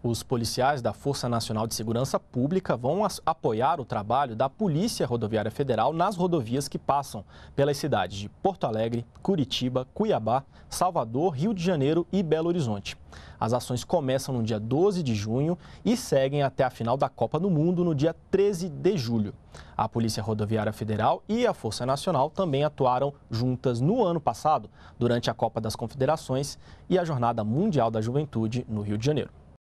Os policiais da Força Nacional de Segurança Pública vão apoiar o trabalho da Polícia Rodoviária Federal nas rodovias que passam pelas cidades de Porto Alegre, Curitiba, Cuiabá, Salvador, Rio de Janeiro e Belo Horizonte. As ações começam no dia 12 de junho e seguem até a final da Copa do Mundo no dia 13 de julho. A Polícia Rodoviária Federal e a Força Nacional também atuaram juntas no ano passado, durante a Copa das Confederações e a Jornada Mundial da Juventude no Rio de Janeiro.